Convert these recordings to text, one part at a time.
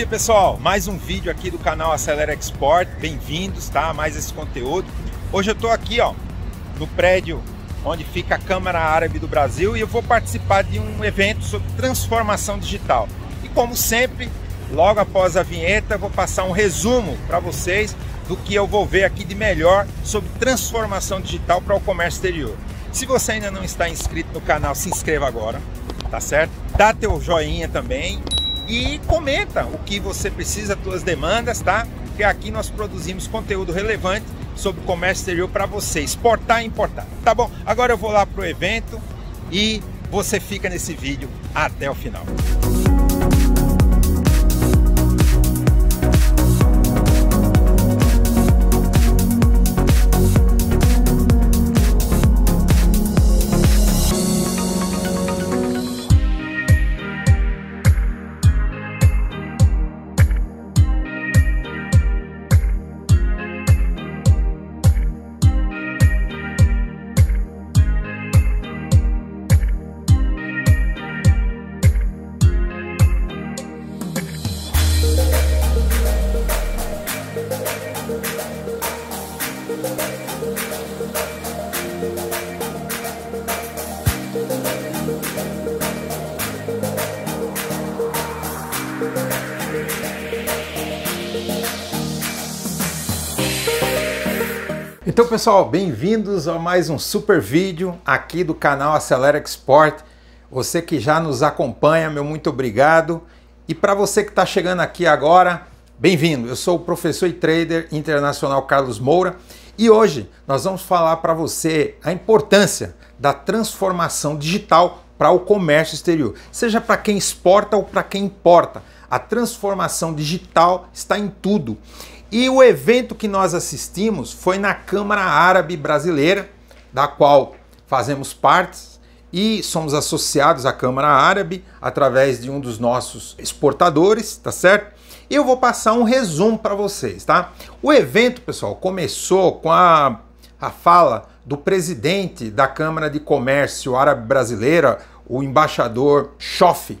dia pessoal, mais um vídeo aqui do canal Acelera Export, bem-vindos tá? mais esse conteúdo. Hoje eu estou aqui ó, no prédio onde fica a Câmara Árabe do Brasil e eu vou participar de um evento sobre transformação digital. E como sempre, logo após a vinheta, vou passar um resumo para vocês do que eu vou ver aqui de melhor sobre transformação digital para o comércio exterior. Se você ainda não está inscrito no canal, se inscreva agora, tá certo? Dá teu joinha também e comenta o que você precisa, suas demandas, tá? Porque aqui nós produzimos conteúdo relevante sobre comércio exterior para você exportar e importar. Tá bom? Agora eu vou lá pro evento e você fica nesse vídeo até o final. Então pessoal, bem-vindos a mais um super vídeo aqui do canal Acelera Export. Você que já nos acompanha, meu muito obrigado. E para você que está chegando aqui agora, bem-vindo. Eu sou o professor e trader internacional Carlos Moura e hoje nós vamos falar para você a importância da transformação digital para o comércio exterior, seja para quem exporta ou para quem importa. A transformação digital está em tudo. E o evento que nós assistimos foi na Câmara Árabe Brasileira, da qual fazemos parte e somos associados à Câmara Árabe através de um dos nossos exportadores, tá certo? Eu vou passar um resumo para vocês, tá? O evento, pessoal, começou com a, a fala do presidente da Câmara de Comércio Árabe Brasileira, o embaixador Schoff.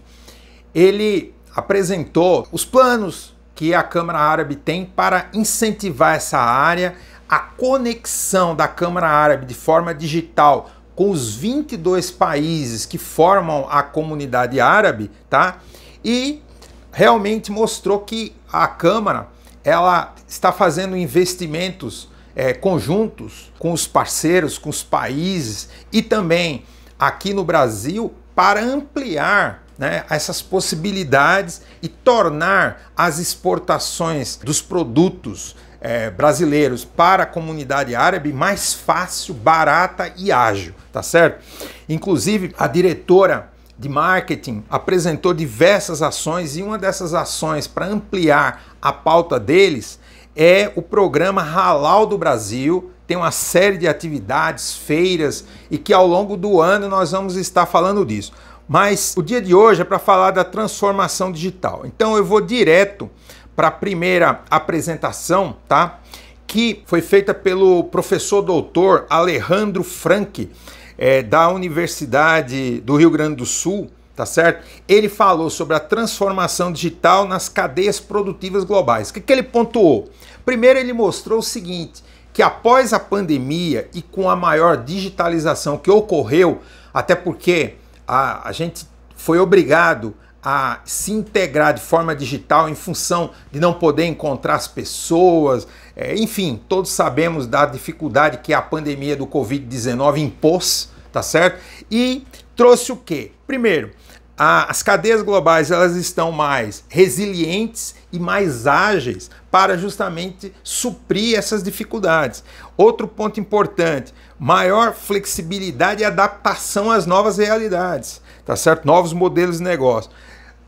Ele apresentou os planos que a Câmara Árabe tem para incentivar essa área, a conexão da Câmara Árabe de forma digital com os 22 países que formam a comunidade árabe, tá? E realmente mostrou que a Câmara ela está fazendo investimentos é, conjuntos com os parceiros, com os países e também aqui no Brasil para ampliar né, essas possibilidades e tornar as exportações dos produtos é, brasileiros para a comunidade árabe mais fácil, barata e ágil, tá certo? Inclusive, a diretora de marketing apresentou diversas ações e uma dessas ações para ampliar a pauta deles é o programa Halal do Brasil. Tem uma série de atividades, feiras e que ao longo do ano nós vamos estar falando disso. Mas o dia de hoje é para falar da transformação digital. Então eu vou direto para a primeira apresentação, tá? Que foi feita pelo professor doutor Alejandro Franck, é, da Universidade do Rio Grande do Sul, tá certo? Ele falou sobre a transformação digital nas cadeias produtivas globais. O que, que ele pontuou? Primeiro, ele mostrou o seguinte: que após a pandemia e com a maior digitalização que ocorreu, até porque a, a gente foi obrigado a se integrar de forma digital em função de não poder encontrar as pessoas. É, enfim, todos sabemos da dificuldade que a pandemia do Covid-19 impôs, tá certo? E trouxe o quê? Primeiro, a, as cadeias globais elas estão mais resilientes e mais ágeis para justamente suprir essas dificuldades. Outro ponto importante, maior flexibilidade e adaptação às novas realidades, tá certo? Novos modelos de negócio.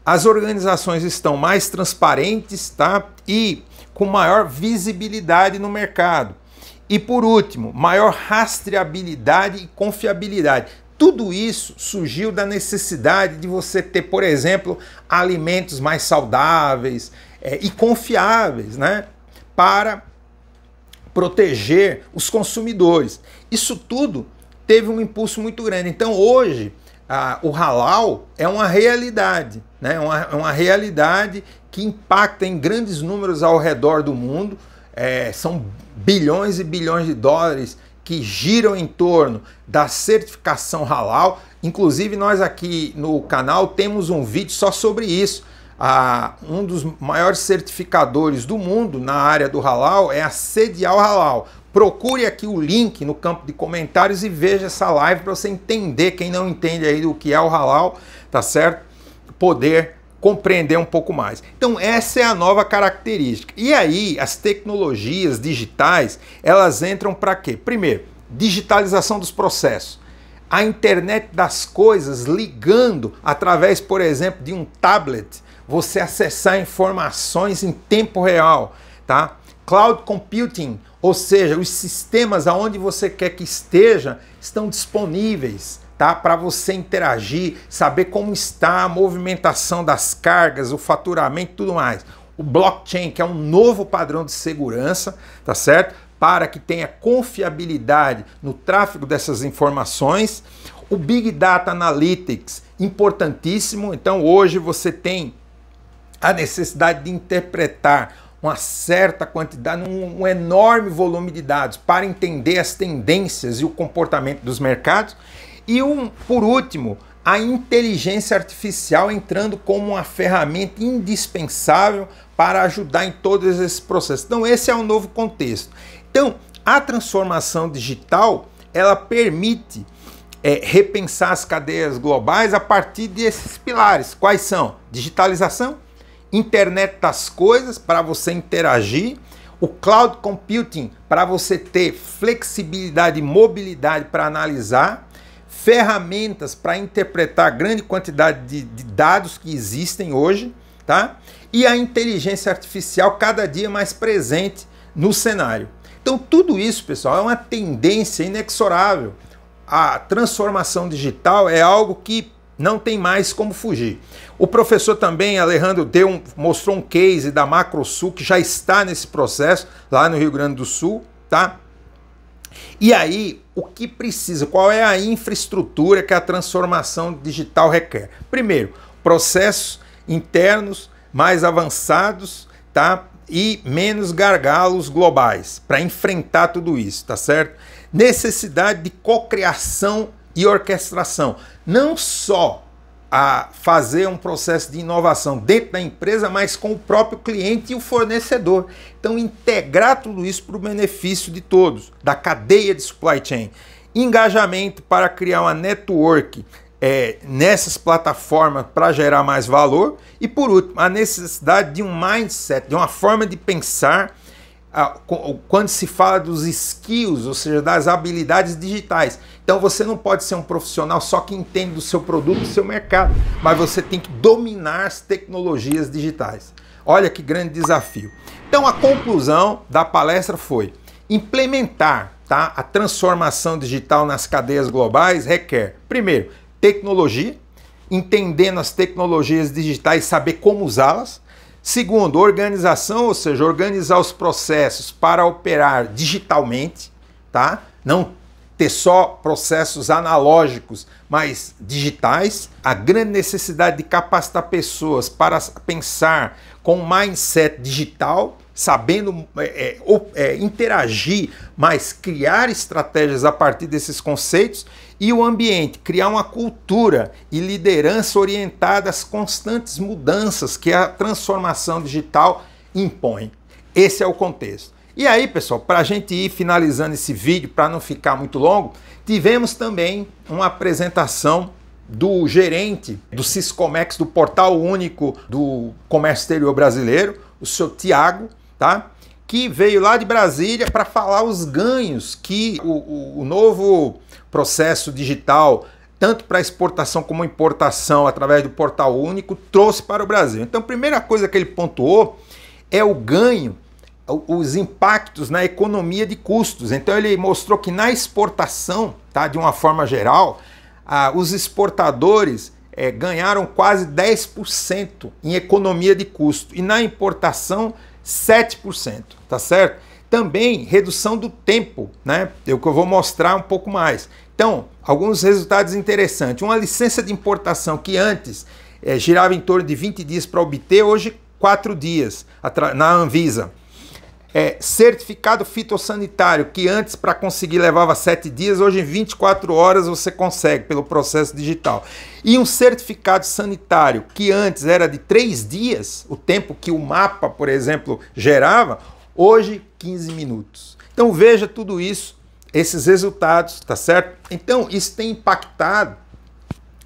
As organizações estão mais transparentes, tá? E com maior visibilidade no mercado. E por último, maior rastreabilidade e confiabilidade. Tudo isso surgiu da necessidade de você ter, por exemplo, alimentos mais saudáveis é, e confiáveis, né? Para proteger os consumidores. Isso tudo teve um impulso muito grande. Então hoje a, o halal é uma realidade, né? É uma, é uma realidade que impacta em grandes números ao redor do mundo. É, são bilhões e bilhões de dólares que giram em torno da certificação halal. Inclusive, nós aqui no canal temos um vídeo só sobre isso. Ah, um dos maiores certificadores do mundo na área do halal é a Sedial Halal. Procure aqui o link no campo de comentários e veja essa live para você entender, quem não entende aí do que é o halal, tá certo? Poder compreender um pouco mais. Então essa é a nova característica. E aí as tecnologias digitais, elas entram para quê? Primeiro, digitalização dos processos. A internet das coisas ligando através, por exemplo, de um tablet, você acessar informações em tempo real, tá? Cloud computing, ou seja, os sistemas aonde você quer que esteja estão disponíveis tá? Para você interagir, saber como está a movimentação das cargas, o faturamento, tudo mais. O blockchain, que é um novo padrão de segurança, tá certo? Para que tenha confiabilidade no tráfego dessas informações. O Big Data Analytics, importantíssimo. Então, hoje você tem a necessidade de interpretar uma certa quantidade, um, um, enorme volume de dados para entender as tendências e o comportamento dos mercados e um, por último, a inteligência artificial entrando como uma ferramenta indispensável para ajudar em todos esses processos. Então, esse é um novo contexto. Então, a transformação digital ela permite é, repensar as cadeias globais a partir desses pilares. Quais são? Digitalização, internet das coisas para você interagir, o cloud computing para você ter flexibilidade e mobilidade para analisar ferramentas para interpretar a grande quantidade de, de dados que existem hoje, tá? E a inteligência artificial cada dia mais presente no cenário. Então, tudo isso, pessoal, é uma tendência inexorável. A transformação digital é algo que não tem mais como fugir. O professor também, Alejandro, deu um, mostrou um case da Macrosul que já está nesse processo lá no Rio Grande do Sul, tá? E aí, o que precisa? Qual é a infraestrutura que a transformação digital requer? Primeiro, processos internos mais avançados, tá? E menos gargalos globais para enfrentar tudo isso, tá certo? Necessidade de cocriação e orquestração, não só a fazer um processo de inovação dentro da empresa, mas com o próprio cliente e o fornecedor. Então, integrar tudo isso para o benefício de todos, da cadeia de supply chain. Engajamento para criar uma network é, nessas plataformas para gerar mais valor. E por último, a necessidade de um mindset, de uma forma de pensar ah, quando se fala dos skills, ou seja, das habilidades digitais. Então você não pode ser um profissional só que entende do seu produto, do seu mercado, mas você tem que dominar as tecnologias digitais. Olha que grande desafio. Então a conclusão da palestra foi: implementar tá, a transformação digital nas cadeias globais requer, primeiro, tecnologia, entendendo as tecnologias digitais, e saber como usá-las. Segundo, organização, ou seja, organizar os processos para operar digitalmente, tá? Não ter só processos analógicos, mas digitais. A grande necessidade de capacitar pessoas para pensar com mindset digital, sabendo é, é, é, interagir, mas criar estratégias a partir desses conceitos e o ambiente, criar uma cultura e liderança orientada às constantes mudanças que a transformação digital impõe. Esse é o contexto. E aí, pessoal, para a gente ir finalizando esse vídeo, para não ficar muito longo, tivemos também uma apresentação do gerente do Ciscomex, do Portal Único do Comércio Exterior Brasileiro, o seu Tiago, tá? que veio lá de Brasília para falar os ganhos que o, o, o novo processo digital, tanto para exportação como importação, através do portal único, trouxe para o Brasil. Então, a primeira coisa que ele pontuou é o ganho, os impactos na economia de custos. Então, ele mostrou que na exportação, tá, de uma forma geral, ah, os exportadores é, ganharam quase 10% em economia de custo e na importação 7%, tá certo? Também redução do tempo, né? É o que eu vou mostrar um pouco mais. Então, alguns resultados interessantes. Uma licença de importação que antes é, girava em torno de 20 dias para obter, hoje 4 dias na Anvisa. É, certificado fitossanitário, que antes para conseguir levava 7 dias, hoje em 24 horas você consegue pelo processo digital. E um certificado sanitário, que antes era de 3 dias, o tempo que o mapa, por exemplo, gerava, hoje 15 minutos. Então veja tudo isso esses resultados, tá certo? Então, isso tem impactado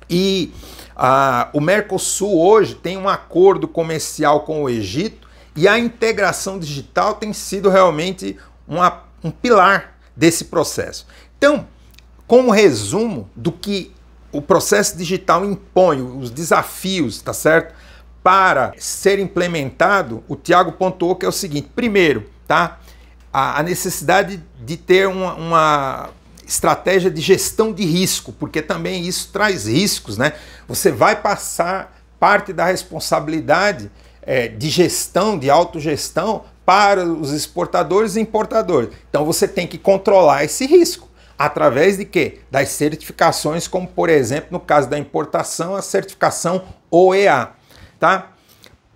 e ah, o Mercosul hoje tem um acordo comercial com o Egito e a integração digital tem sido realmente uma, um pilar desse processo. Então, como resumo do que o processo digital impõe, os desafios, tá certo? Para ser implementado, o Tiago pontuou que é o seguinte: primeiro, tá? a, a necessidade de ter uma, uma estratégia de gestão de risco, porque também isso traz riscos, né? Você vai passar parte da responsabilidade é, de gestão, de autogestão, para os exportadores e importadores. Então você tem que controlar esse risco. Através de quê? Das certificações, como por exemplo, no caso da importação, a certificação OEA. Tá?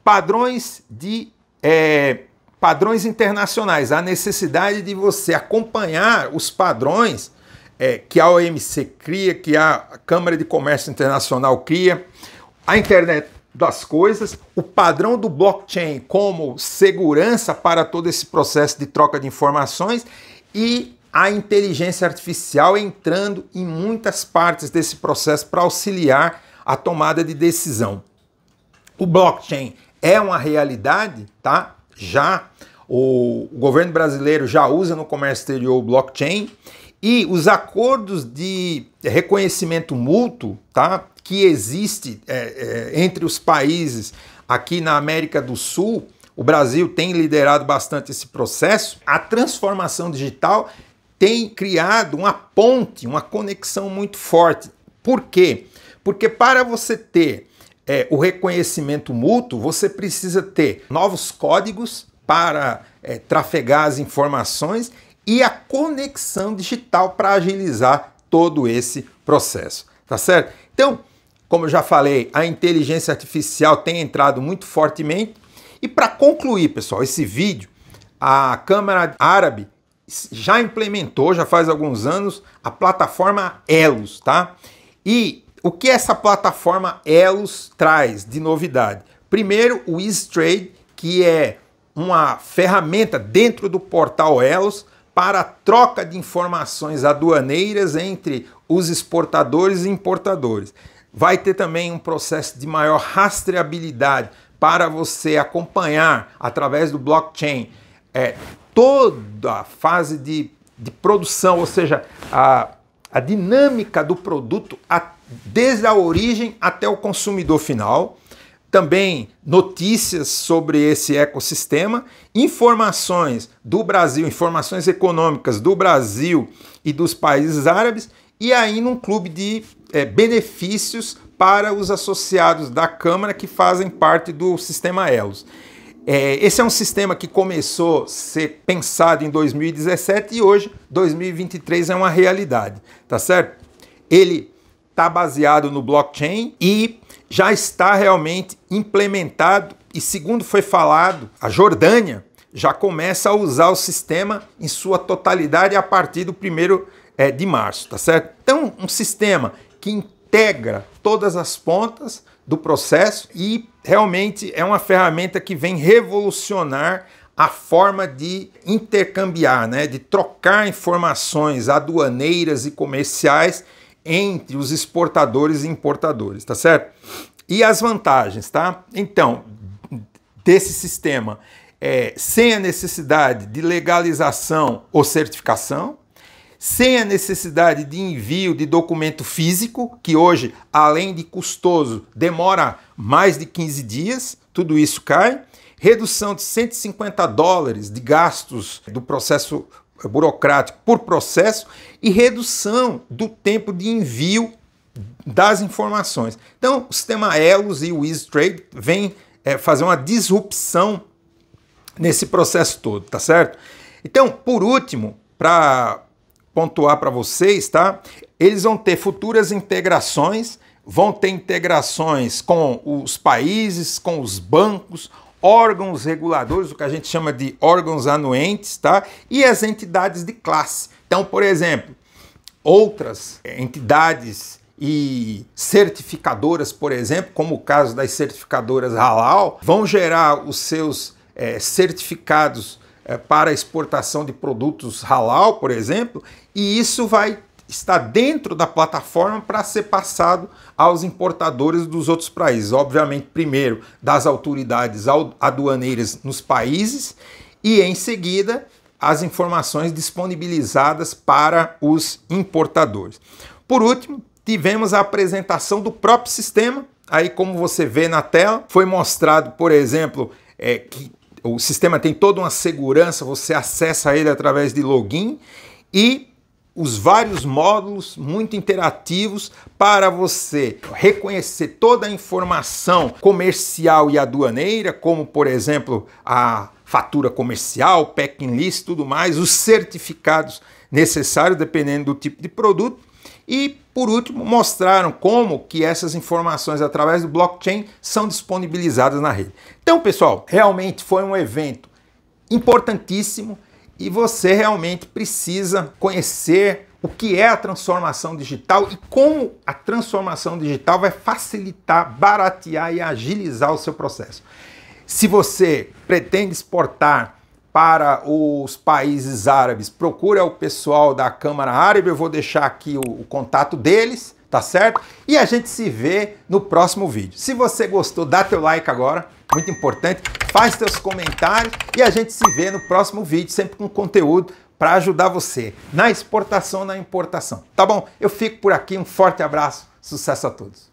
Padrões de é, Padrões internacionais, a necessidade de você acompanhar os padrões é, que a OMC cria, que a Câmara de Comércio Internacional cria, a internet das coisas, o padrão do blockchain como segurança para todo esse processo de troca de informações e a inteligência artificial entrando em muitas partes desse processo para auxiliar a tomada de decisão. O blockchain é uma realidade, tá? já o governo brasileiro já usa no comércio exterior o blockchain e os acordos de reconhecimento mútuo, tá? Que existe é, é, entre os países aqui na América do Sul, o Brasil tem liderado bastante esse processo. A transformação digital tem criado uma ponte, uma conexão muito forte. Por quê? Porque para você ter é, o reconhecimento mútuo, você precisa ter novos códigos para é, trafegar as informações e a conexão digital para agilizar todo esse processo, tá certo? Então, como eu já falei, a inteligência artificial tem entrado muito fortemente. E para concluir, pessoal, esse vídeo, a Câmara Árabe já implementou, já faz alguns anos, a plataforma Elos, tá? E o que essa plataforma Elos traz de novidade? Primeiro, o EaseTrade, que é uma ferramenta dentro do portal Elos para troca de informações aduaneiras entre os exportadores e importadores. Vai ter também um processo de maior rastreabilidade para você acompanhar através do blockchain é, toda a fase de, de produção, ou seja, a, a dinâmica do produto até desde a origem até o consumidor final. Também notícias sobre esse ecossistema, informações do Brasil, informações econômicas do Brasil e dos países árabes, e ainda um clube de é, benefícios para os associados da Câmara que fazem parte do sistema ELOS. É, esse é um sistema que começou a ser pensado em 2017 e hoje, 2023, é uma realidade, tá certo? Ele está baseado no blockchain e já está realmente implementado. E segundo foi falado, a Jordânia já começa a usar o sistema em sua totalidade a partir do primeiro é, de março, tá certo? Então, um sistema que integra todas as pontas do processo e realmente é uma ferramenta que vem revolucionar a forma de intercambiar, né, de trocar informações aduaneiras e comerciais entre os exportadores e importadores, tá certo? E as vantagens, tá? Então, desse sistema, é, sem a necessidade de legalização ou certificação, sem a necessidade de envio de documento físico, que hoje, além de custoso, demora mais de 15 dias, tudo isso cai. Redução de 150 dólares de gastos do processo é burocrático por processo e redução do tempo de envio das informações. Então, o sistema ELOS e o EasyTrade vêm é, fazer uma disrupção nesse processo todo, tá certo? Então, por último, para pontuar para vocês, tá? Eles vão ter futuras integrações, vão ter integrações com os países, com os bancos, órgãos reguladores, o que a gente chama de órgãos anuentes, tá? E as entidades de classe. Então, por exemplo, outras entidades e certificadoras, por exemplo, como o caso das certificadoras Halal, vão gerar os seus é, certificados é, para exportação de produtos Halal, por exemplo, e isso vai está dentro da plataforma para ser passado aos importadores dos outros países. Obviamente, primeiro das autoridades aduaneiras nos países e em seguida as informações disponibilizadas para os importadores. Por último, tivemos a apresentação do próprio sistema. Aí, como você vê na tela, foi mostrado, por exemplo, é, que o sistema tem toda uma segurança, você acessa ele através de login e os vários módulos muito interativos para você reconhecer toda a informação comercial e aduaneira, como por exemplo a fatura comercial, packing list, tudo mais, os certificados necessários dependendo do tipo de produto e por último mostraram como que essas informações através do blockchain são disponibilizadas na rede. Então, pessoal, realmente foi um evento importantíssimo e você realmente precisa conhecer o que é a transformação digital e como a transformação digital vai facilitar, baratear e agilizar o seu processo. Se você pretende exportar para os países árabes, procura o pessoal da Câmara Árabe, eu vou deixar aqui o, o contato deles, tá certo? E a gente se vê no próximo vídeo. Se você gostou, dá teu like agora, muito importante faz seus comentários e a gente se vê no próximo vídeo, sempre com conteúdo para ajudar você na exportação, na importação. Tá bom? Eu fico por aqui, um forte abraço, sucesso a todos.